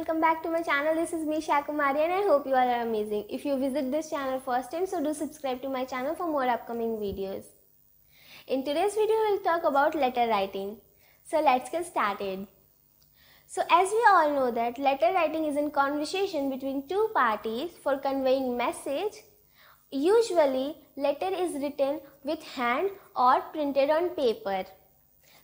welcome back to my channel. This is me Kumari and I hope you all are amazing. If you visit this channel first time, so do subscribe to my channel for more upcoming videos. In today's video, we'll talk about letter writing. So let's get started. So as we all know that letter writing is in conversation between two parties for conveying message. Usually, letter is written with hand or printed on paper.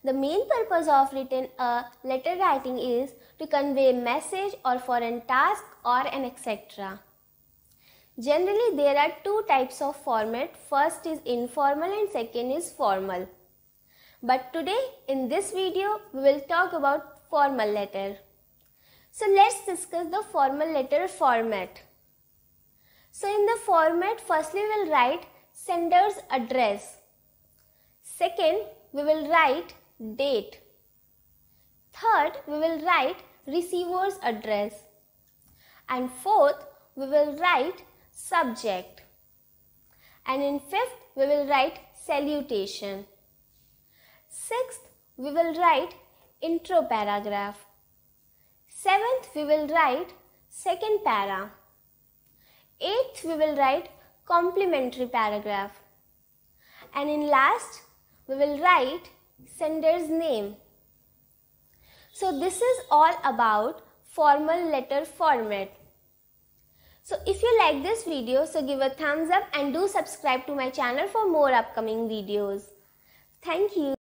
The main purpose of written uh, letter writing is to convey message or for an task or an etc. Generally, there are two types of format. First is informal and second is formal. But today, in this video, we will talk about formal letter. So let's discuss the formal letter format. So in the format, firstly we will write sender's address. Second, we will write date. Third, we will write receiver's address. And fourth, we will write subject. And in fifth, we will write salutation. Sixth, we will write intro paragraph. Seventh, we will write second para. Eighth, we will write complimentary paragraph. And in last, we will write sender's name. So this is all about formal letter format. So if you like this video, so give a thumbs up and do subscribe to my channel for more upcoming videos. Thank you.